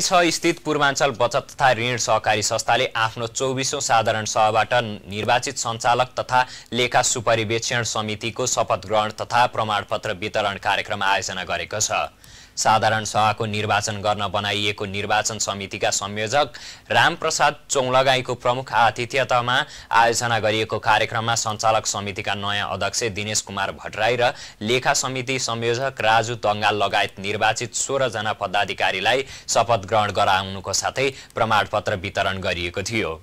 छ स्थित पूर्वाञ्चल बचत तथा ऋण सहकारी संस्थाले आफ्नो चौबिसौँ साधारण सभाबाट निर्वाचित सञ्चालक तथा लेखा सुपरिवेक्षण समितिको शपथ ग्रहण तथा प्रमाणपत्र वितरण कार्यक्रम आयोजना गरेको छ साधारण सभाको निर्वाचन गर्न बनाइएको निर्वाचन समितिका संयोजक रामप्रसाद चौलगाईको प्रमुख आतिथ्यतामा आयोजना गरिएको कार्यक्रममा सञ्चालक समितिका नयाँ अध्यक्ष दिनेश कुमार भट्टराई र लेखा समिति संयोजक राजु दङ्गाल लगायत निर्वाचित सोह्रजना पदाधिकारीलाई शपथ ग्रहण गराउनुको साथै प्रमाणपत्र वितरण गरिएको थियो